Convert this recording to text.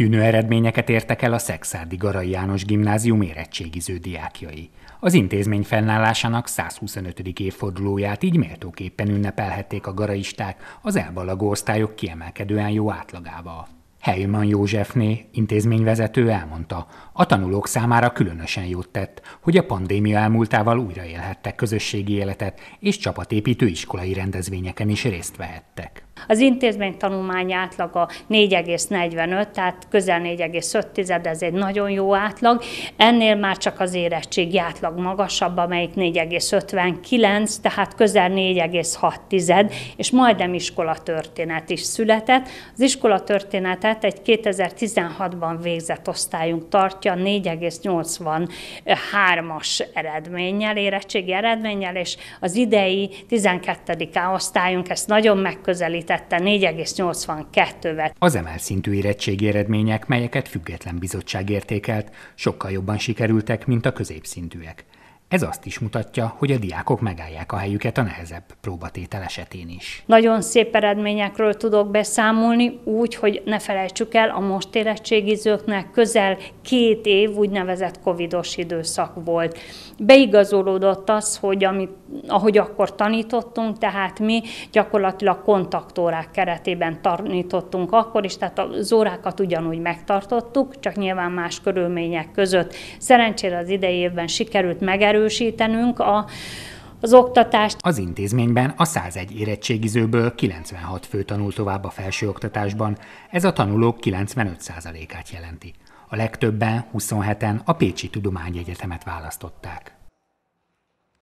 Kitűnő eredményeket értek el a Szexárdi Garai János Gimnázium érettségiző diákjai. Az intézmény fennállásának 125. évfordulóját így méltóképpen ünnepelhették a garaisták az elbalagó osztályok kiemelkedően jó átlagával. Helyman Józsefné, intézményvezető elmondta, a tanulók számára különösen jót tett, hogy a pandémia elmúltával újraélhettek közösségi életet, és csapatépítő iskolai rendezvényeken is részt vehettek. Az intézmény tanulmány átlaga 4,45, tehát közel 4,5, ez egy nagyon jó átlag. Ennél már csak az érettségi átlag magasabb, amelyik 4,59, tehát közel 4,6, és majdnem iskolatörténet is született. Az iskolatörténetet egy 2016-ban végzett osztályunk tartja 4,83-as eredménnyel, érettségi eredménnyel, és az idei 12. osztályunk ezt nagyon megközelített tette 4,82-vel. Az emelt szintű érettségi eredmények, melyeket független bizottság értékelt, sokkal jobban sikerültek, mint a középszintűek. Ez azt is mutatja, hogy a diákok megállják a helyüket a nehezebb próbatétel esetén is. Nagyon szép eredményekről tudok beszámolni, úgy, hogy ne felejtsük el, a most érettségizőknek közel két év úgynevezett covidos időszak volt. Beigazolódott az, hogy ami, ahogy akkor tanítottunk, tehát mi gyakorlatilag kontaktórák keretében tanítottunk akkor is, tehát az órákat ugyanúgy megtartottuk, csak nyilván más körülmények között. Szerencsére az idei évben sikerült megerősíteni, erősítenünk a, az oktatást. Az intézményben a 101 érettségizőből 96 fő tanul tovább a felsőoktatásban, ez a tanulók 95%-át jelenti. A legtöbben, 27-en a Pécsi Tudományegyetemet választották.